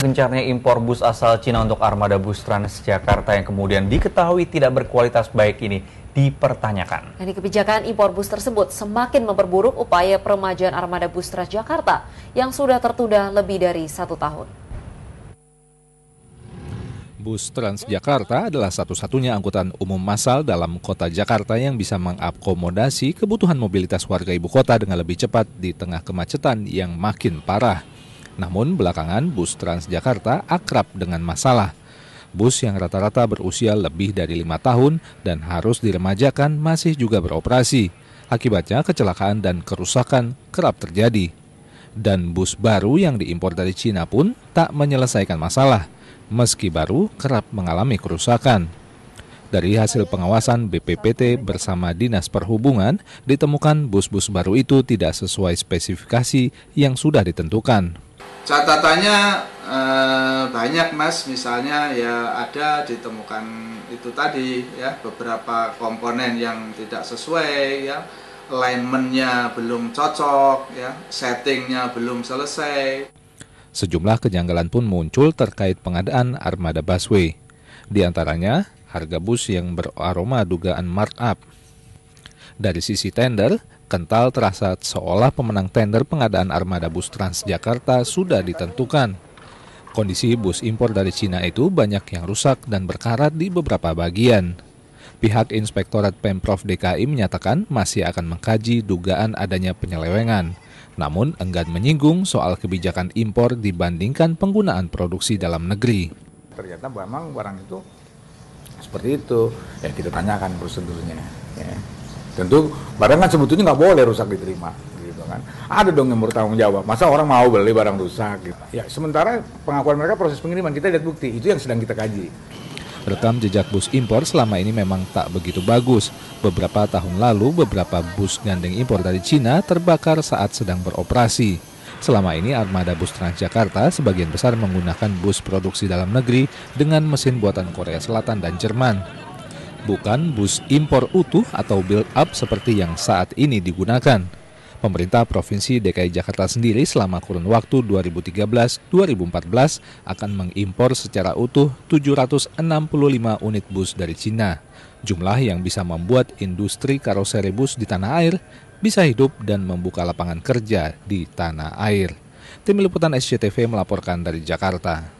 Gencarnya impor bus asal Cina untuk armada bus Transjakarta yang kemudian diketahui tidak berkualitas baik ini dipertanyakan. Ini kebijakan impor bus tersebut semakin memperburuk upaya peremajaan armada bus Transjakarta yang sudah tertunda lebih dari satu tahun. Bus Transjakarta adalah satu-satunya angkutan umum massal dalam kota Jakarta yang bisa mengakomodasi kebutuhan mobilitas warga ibu kota dengan lebih cepat di tengah kemacetan yang makin parah. Namun belakangan bus Transjakarta akrab dengan masalah. Bus yang rata-rata berusia lebih dari lima tahun dan harus diremajakan masih juga beroperasi. Akibatnya kecelakaan dan kerusakan kerap terjadi. Dan bus baru yang diimpor dari Cina pun tak menyelesaikan masalah, meski baru kerap mengalami kerusakan. Dari hasil pengawasan BPPT bersama Dinas Perhubungan, ditemukan bus-bus baru itu tidak sesuai spesifikasi yang sudah ditentukan catatannya eh, banyak mas misalnya ya ada ditemukan itu tadi ya beberapa komponen yang tidak sesuai ya alignmentnya belum cocok ya settingnya belum selesai sejumlah kejanggalan pun muncul terkait pengadaan armada busway di antaranya harga bus yang beraroma dugaan markup dari sisi tender, kental terasa seolah pemenang tender pengadaan armada bus Transjakarta sudah ditentukan. Kondisi bus impor dari Cina itu banyak yang rusak dan berkarat di beberapa bagian. Pihak Inspektorat Pemprov DKI menyatakan masih akan mengkaji dugaan adanya penyelewengan, namun enggan menyinggung soal kebijakan impor dibandingkan penggunaan produksi dalam negeri. Ternyata memang barang itu seperti itu, ya kita tanyakan prosedurnya. Ya tentu barang kan sebetulnya nggak boleh rusak diterima gitu kan ada dong yang bertanggung jawab masa orang mau beli barang rusak gitu ya sementara pengakuan mereka proses pengiriman kita lihat bukti itu yang sedang kita kaji Rekam jejak bus impor selama ini memang tak begitu bagus. Beberapa tahun lalu, beberapa bus gandeng impor dari Cina terbakar saat sedang beroperasi. Selama ini armada bus Transjakarta sebagian besar menggunakan bus produksi dalam negeri dengan mesin buatan Korea Selatan dan Jerman bukan bus impor utuh atau build-up seperti yang saat ini digunakan. Pemerintah Provinsi DKI Jakarta sendiri selama kurun waktu 2013-2014 akan mengimpor secara utuh 765 unit bus dari Cina. Jumlah yang bisa membuat industri karoseri bus di tanah air bisa hidup dan membuka lapangan kerja di tanah air. Tim Liputan SCTV melaporkan dari Jakarta.